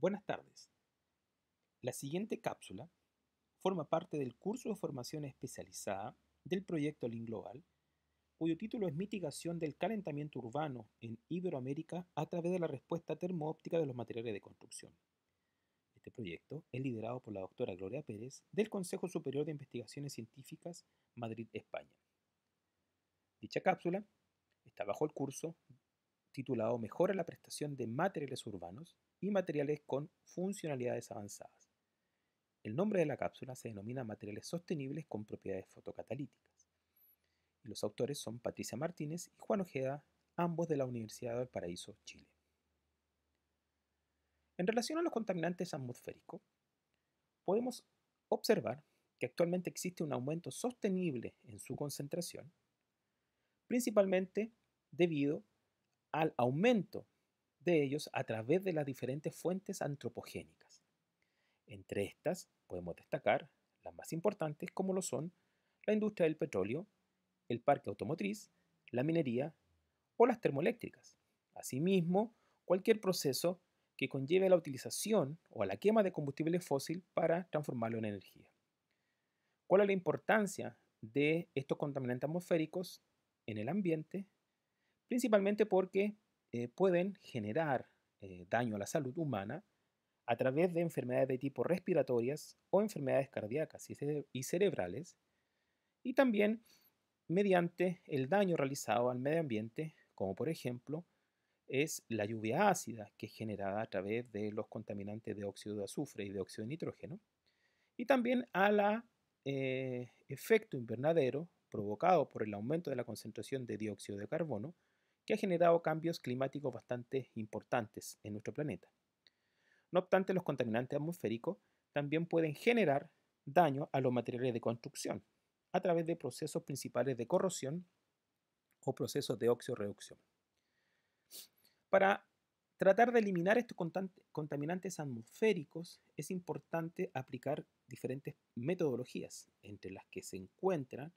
Buenas tardes. La siguiente cápsula forma parte del curso de formación especializada del proyecto Link Global, cuyo título es Mitigación del calentamiento urbano en Iberoamérica a través de la respuesta termoóptica de los materiales de construcción. Este proyecto es liderado por la doctora Gloria Pérez del Consejo Superior de Investigaciones Científicas Madrid, España. Dicha cápsula está bajo el curso titulado Mejora la prestación de materiales urbanos y materiales con funcionalidades avanzadas. El nombre de la cápsula se denomina Materiales sostenibles con propiedades fotocatalíticas. Los autores son Patricia Martínez y Juan Ojeda, ambos de la Universidad de Paraíso, Chile. En relación a los contaminantes atmosféricos, podemos observar que actualmente existe un aumento sostenible en su concentración, principalmente debido a al aumento de ellos a través de las diferentes fuentes antropogénicas. Entre estas podemos destacar las más importantes como lo son la industria del petróleo, el parque automotriz, la minería o las termoeléctricas. Asimismo, cualquier proceso que conlleve la utilización o a la quema de combustible fósil para transformarlo en energía. ¿Cuál es la importancia de estos contaminantes atmosféricos en el ambiente principalmente porque eh, pueden generar eh, daño a la salud humana a través de enfermedades de tipo respiratorias o enfermedades cardíacas y, cerebrales, y también mediante el daño realizado al medio ambiente, como por ejemplo es la lluvia ácida que es generada a través de los contaminantes de óxido de azufre y de óxido de nitrógeno, y también al eh, efecto invernadero provocado por el aumento de la concentración de dióxido de carbono que ha generado cambios climáticos bastante importantes en nuestro planeta. No obstante, los contaminantes atmosféricos también pueden generar daño a los materiales de construcción a través de procesos principales de corrosión o procesos de reducción. Para tratar de eliminar estos contaminantes atmosféricos es importante aplicar diferentes metodologías, entre las que se encuentran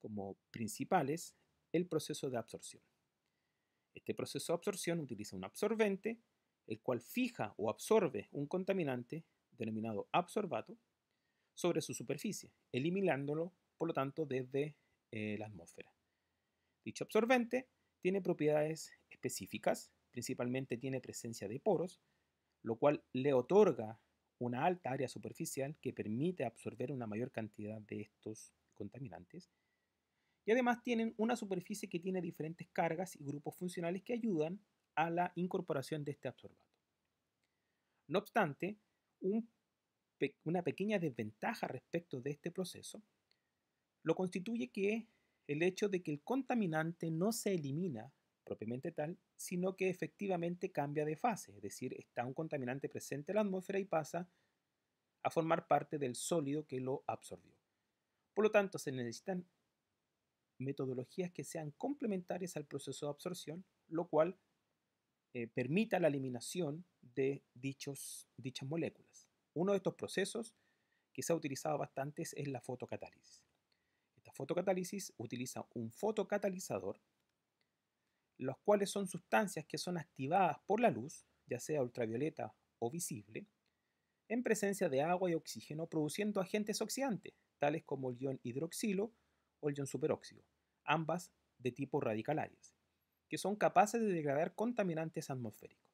como principales el proceso de absorción. Este proceso de absorción utiliza un absorbente, el cual fija o absorbe un contaminante, denominado absorbato, sobre su superficie, eliminándolo, por lo tanto, desde eh, la atmósfera. Dicho absorbente tiene propiedades específicas, principalmente tiene presencia de poros, lo cual le otorga una alta área superficial que permite absorber una mayor cantidad de estos contaminantes y además tienen una superficie que tiene diferentes cargas y grupos funcionales que ayudan a la incorporación de este absorbato. No obstante, una pequeña desventaja respecto de este proceso lo constituye que el hecho de que el contaminante no se elimina propiamente tal, sino que efectivamente cambia de fase, es decir, está un contaminante presente en la atmósfera y pasa a formar parte del sólido que lo absorbió. Por lo tanto, se necesitan metodologías que sean complementarias al proceso de absorción, lo cual eh, permita la eliminación de dichos, dichas moléculas. Uno de estos procesos que se ha utilizado bastante es la fotocatálisis. Esta fotocatálisis utiliza un fotocatalizador, los cuales son sustancias que son activadas por la luz, ya sea ultravioleta o visible, en presencia de agua y oxígeno, produciendo agentes oxidantes, tales como el ion hidroxilo o ion superóxido, ambas de tipo radical que son capaces de degradar contaminantes atmosféricos.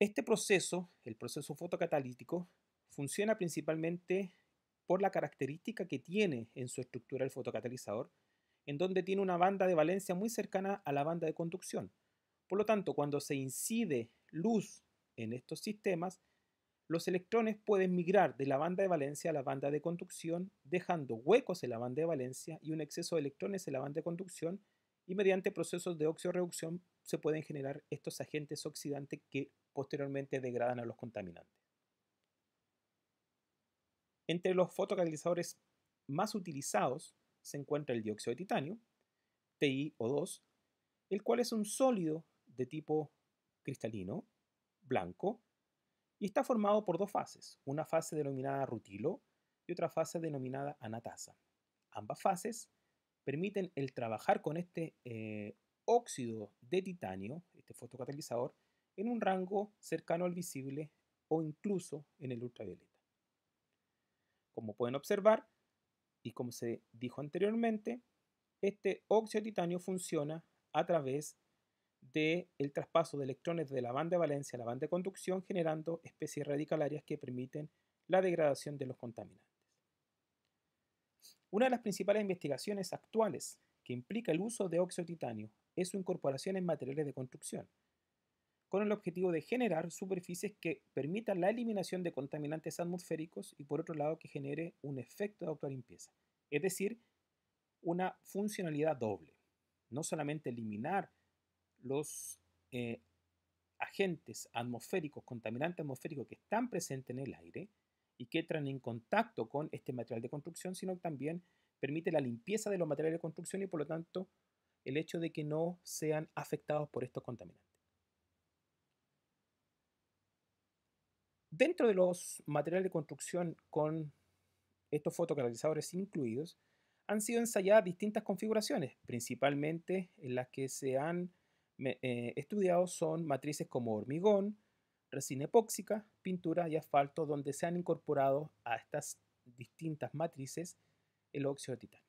Este proceso, el proceso fotocatalítico, funciona principalmente por la característica que tiene en su estructura el fotocatalizador, en donde tiene una banda de valencia muy cercana a la banda de conducción. Por lo tanto, cuando se incide luz en estos sistemas, los electrones pueden migrar de la banda de valencia a la banda de conducción, dejando huecos en la banda de valencia y un exceso de electrones en la banda de conducción, y mediante procesos de reducción se pueden generar estos agentes oxidantes que posteriormente degradan a los contaminantes. Entre los fotocatalizadores más utilizados se encuentra el dióxido de titanio, TiO2, el cual es un sólido de tipo cristalino, blanco, está formado por dos fases, una fase denominada rutilo y otra fase denominada anatasa. Ambas fases permiten el trabajar con este eh, óxido de titanio, este fotocatalizador, en un rango cercano al visible o incluso en el ultravioleta. Como pueden observar, y como se dijo anteriormente, este óxido de titanio funciona a través del traspaso de electrones de la banda de valencia a la banda de conducción, generando especies radicalarias que permiten la degradación de los contaminantes. Una de las principales investigaciones actuales que implica el uso de óxido titanio es su incorporación en materiales de construcción, con el objetivo de generar superficies que permitan la eliminación de contaminantes atmosféricos y por otro lado que genere un efecto de autolimpieza, es decir, una funcionalidad doble, no solamente eliminar los eh, agentes atmosféricos, contaminantes atmosféricos que están presentes en el aire y que entran en contacto con este material de construcción, sino también permite la limpieza de los materiales de construcción y por lo tanto el hecho de que no sean afectados por estos contaminantes. Dentro de los materiales de construcción con estos fotocatalizadores incluidos, han sido ensayadas distintas configuraciones, principalmente en las que se han eh, estudiados son matrices como hormigón, resina epóxica, pintura y asfalto, donde se han incorporado a estas distintas matrices el óxido de titanio.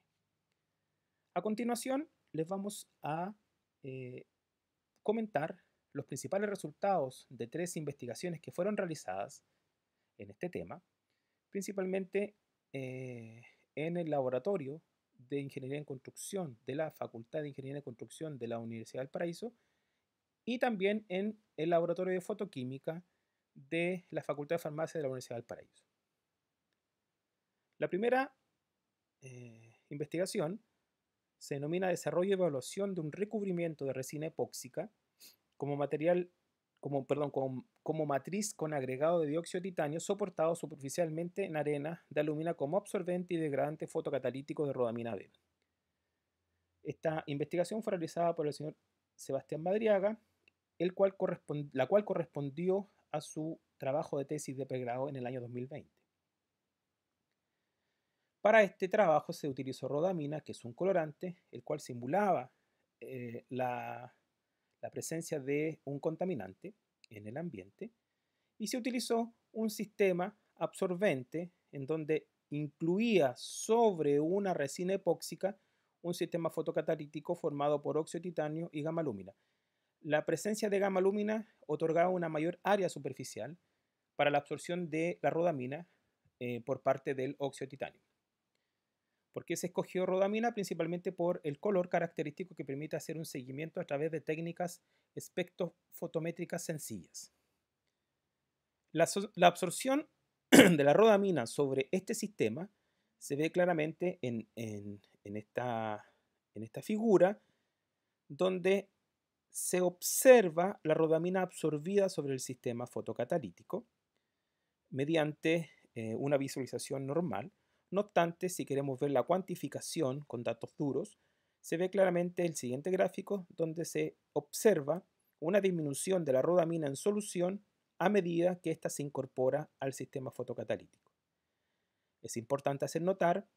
A continuación, les vamos a eh, comentar los principales resultados de tres investigaciones que fueron realizadas en este tema, principalmente eh, en el laboratorio de Ingeniería en Construcción de la Facultad de Ingeniería en Construcción de la Universidad del Paraíso y también en el Laboratorio de Fotoquímica de la Facultad de Farmacia de la Universidad del Paraíso. La primera eh, investigación se denomina desarrollo y evaluación de un recubrimiento de resina epóxica como material como, perdón, como, matriz con agregado de dióxido de titanio soportado superficialmente en arena de alumina como absorbente y degradante fotocatalítico de rodamina B. Esta investigación fue realizada por el señor Sebastián Madriaga, el cual la cual correspondió a su trabajo de tesis de pregrado en el año 2020. Para este trabajo se utilizó rodamina, que es un colorante, el cual simulaba eh, la la presencia de un contaminante en el ambiente y se utilizó un sistema absorbente en donde incluía sobre una resina epóxica un sistema fotocatalítico formado por óxido de titanio y gamma lúmina. La presencia de gamma lúmina otorgaba una mayor área superficial para la absorción de la rodamina eh, por parte del óxido de titanio. Porque se escogió rodamina? Principalmente por el color característico que permite hacer un seguimiento a través de técnicas espectrofotométricas sencillas. La, absorción de la rodamina sobre este sistema se ve claramente en, esta, figura, donde se observa la rodamina absorbida sobre el sistema fotocatalítico mediante eh, una visualización normal no obstante, si queremos ver la cuantificación con datos duros, se ve claramente el siguiente gráfico donde se observa una disminución de la rodamina en solución a medida que ésta se incorpora al sistema fotocatalítico. Es importante hacer notar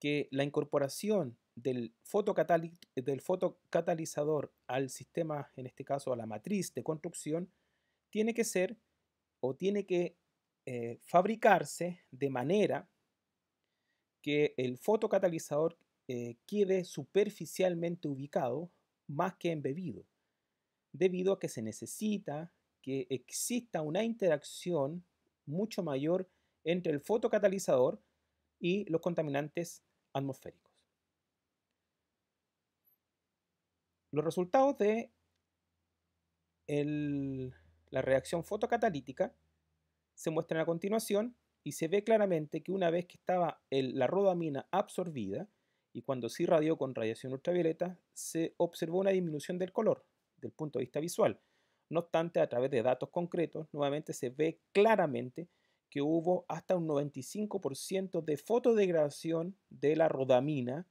que la incorporación del, fotocatalizador al sistema, en este caso a la matriz de construcción, tiene que ser o tiene que eh, fabricarse de manera que el fotocatalizador eh, quede superficialmente ubicado más que embebido, debido a que se necesita que exista una interacción mucho mayor entre el fotocatalizador y los contaminantes atmosféricos. Los resultados de la reacción fotocatalítica se muestran a continuación y se ve claramente que una vez que estaba la rodamina absorbida y cuando se irradió con radiación ultravioleta, se observó una disminución del color del punto de vista visual. No obstante, a través de datos concretos, nuevamente se ve claramente que hubo hasta un 95% de fotodegradación de la rodamina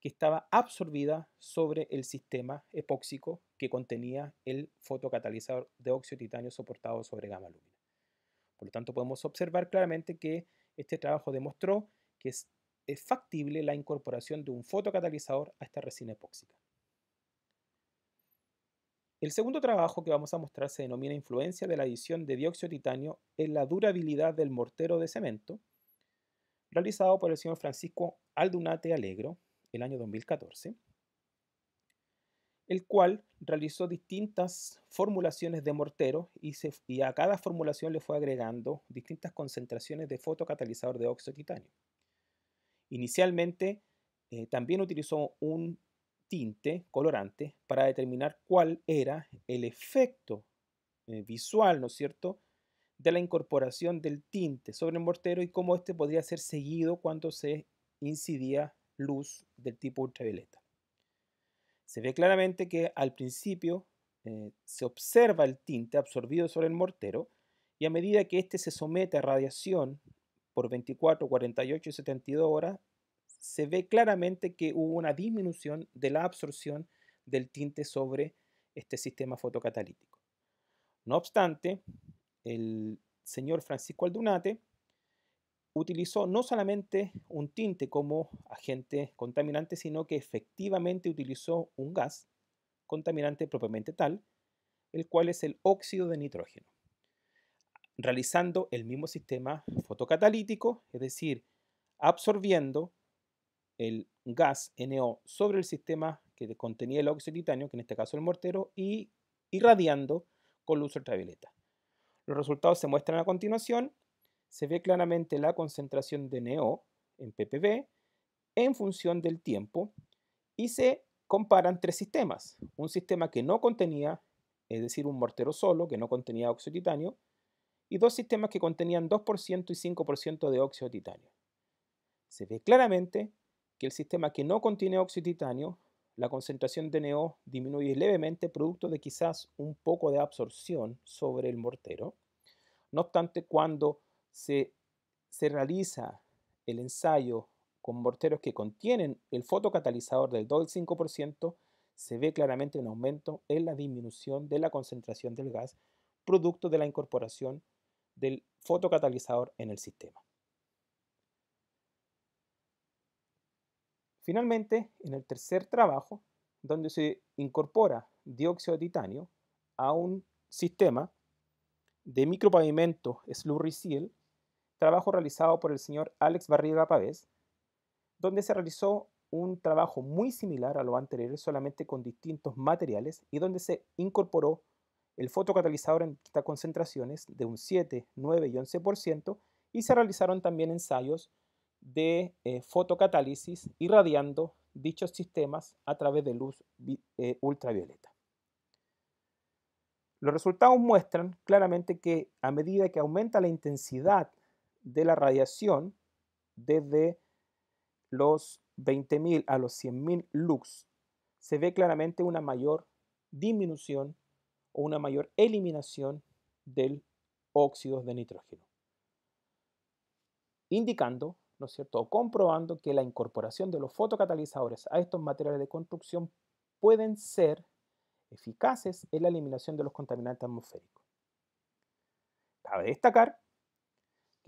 que estaba absorbida sobre el sistema epóxico que contenía el fotocatalizador de óxido titanio soportado sobre gamma lúmina. Por lo tanto, podemos observar claramente que este trabajo demostró que es, factible la incorporación de un fotocatalizador a esta resina epóxica. El segundo trabajo que vamos a mostrar se denomina influencia de la adición de dióxido de titanio en la durabilidad del mortero de cemento, realizado por el señor Francisco Aldunate Alegro el año 2014 el cual realizó distintas formulaciones de mortero y, a cada formulación le fue agregando distintas concentraciones de fotocatalizador de óxido de titanio. Inicialmente eh, también utilizó un tinte colorante para determinar cuál era el efecto eh, visual, ¿no es cierto?, de la incorporación del tinte sobre el mortero y cómo este podría ser seguido cuando se incidía luz del tipo ultravioleta se ve claramente que al principio eh, se observa el tinte absorbido sobre el mortero y a medida que éste se somete a radiación por 24, 48 y 72 horas, se ve claramente que hubo una disminución de la absorción del tinte sobre este sistema fotocatalítico. No obstante, el señor Francisco Aldunate utilizó no solamente un tinte como agente contaminante, sino que efectivamente utilizó un gas contaminante propiamente tal, el cual es el óxido de nitrógeno, realizando el mismo sistema fotocatalítico, es decir, absorbiendo el gas NO sobre el sistema que contenía el óxido de titanio, que en este caso el mortero, y irradiando con luz ultravioleta. Los resultados se muestran a continuación se ve claramente la concentración de NeO en ppb en función del tiempo y se comparan tres sistemas. Un sistema que no contenía, es decir, un mortero solo, que no contenía óxido de titanio, y dos sistemas que contenían 2% y 5% de óxido de titanio. Se ve claramente que el sistema que no contiene óxido de titanio, la concentración de NO disminuye levemente, producto de quizás un poco de absorción sobre el mortero. No obstante, cuando se, se realiza el ensayo con morteros que contienen el fotocatalizador del 2 al 5%, se ve claramente un aumento en la disminución de la concentración del gas producto de la incorporación del fotocatalizador en el sistema. Finalmente, en el tercer trabajo, donde se incorpora dióxido de titanio a un sistema de micropavimento slurry seal trabajo realizado por el señor Alex Barriga Pavés, donde se realizó un trabajo muy similar a lo anterior, solamente con distintos materiales, y donde se incorporó el fotocatalizador en concentraciones de un 7, 9 y 11%, y se realizaron también ensayos de eh, fotocatálisis irradiando dichos sistemas a través de luz eh, ultravioleta. Los resultados muestran claramente que a medida que aumenta la intensidad de la radiación desde los 20.000 a los 100.000 lux, se ve claramente una mayor disminución o una mayor eliminación del óxidos de nitrógeno, indicando, ¿no es cierto?, o comprobando que la incorporación de los fotocatalizadores a estos materiales de construcción pueden ser eficaces en la eliminación de los contaminantes atmosféricos. Cabe destacar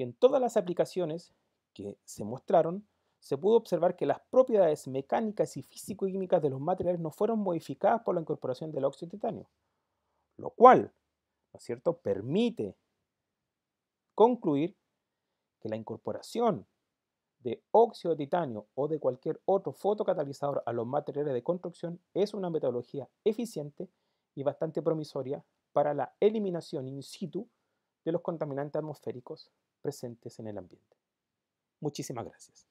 en todas las aplicaciones que se mostraron, se pudo observar que las propiedades mecánicas y físico-químicas de los materiales no fueron modificadas por la incorporación del óxido de titanio, lo cual, ¿no es cierto?, permite concluir que la incorporación de óxido de titanio o de cualquier otro fotocatalizador a los materiales de construcción es una metodología eficiente y bastante promisoria para la eliminación in situ de los contaminantes atmosféricos presentes en el ambiente. Muchísimas gracias.